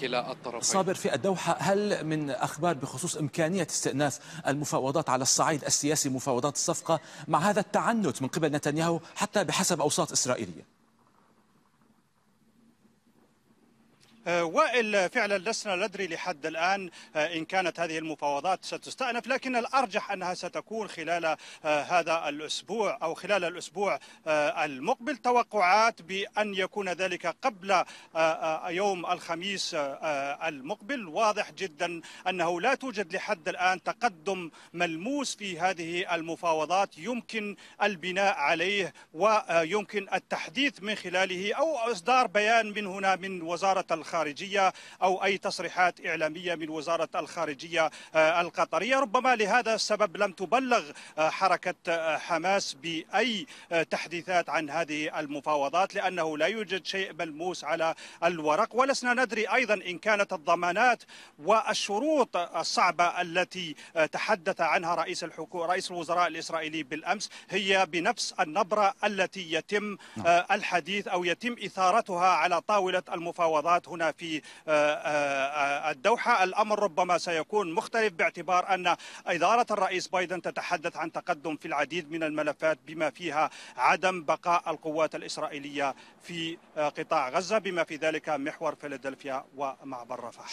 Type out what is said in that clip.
كلا الطرفين صابر في الدوحة هل من أخبار بخصوص إمكانية استئناف المفاوضات على الصعيد السياسي مفاوضات الصفقة مع هذا التعنت من قبل نتنياهو حتى بحسب أوساط إسرائيلية آه، وائل فعلا لسنا ندري لحد الآن آه، إن كانت هذه المفاوضات ستستأنف لكن الأرجح أنها ستكون خلال آه، هذا الأسبوع أو خلال الأسبوع المقبل توقعات بأن يكون ذلك قبل يوم الخميس المقبل واضح جدا أنه لا توجد لحد الآن تقدم ملموس في هذه المفاوضات يمكن البناء عليه ويمكن التحديث من خلاله أو إصدار بيان من هنا من وزارة الخارجية الخارجية أو أي تصريحات إعلامية من وزارة الخارجية آه، القطرية ربما لهذا السبب لم تبلغ آه، حركة آه، حماس بأي تحديثات عن هذه المفاوضات لأنه لا يوجد شيء ملموس على الورق ولسنا ندري أيضا إن كانت الضمانات والشروط الصعبة التي تحدث عنها رئيس الحكومة رئيس الوزراء الإسرائيلي بالأمس هي بنفس النبرة التي يتم نعم. الحديث أو يتم إثارتها على طاولة المفاوضات هنا في آه، آه، آه، الدوحة الأمر ربما سيكون مختلف باعتبار أن إدارة الرئيس بايدن تتحدث عن تقدم في العديد من الملفات بما فيها عدم بقاء القوات الإسرائيلية في قطاع غزة بما في ذلك محور فيلادلفيا ومعبر رفح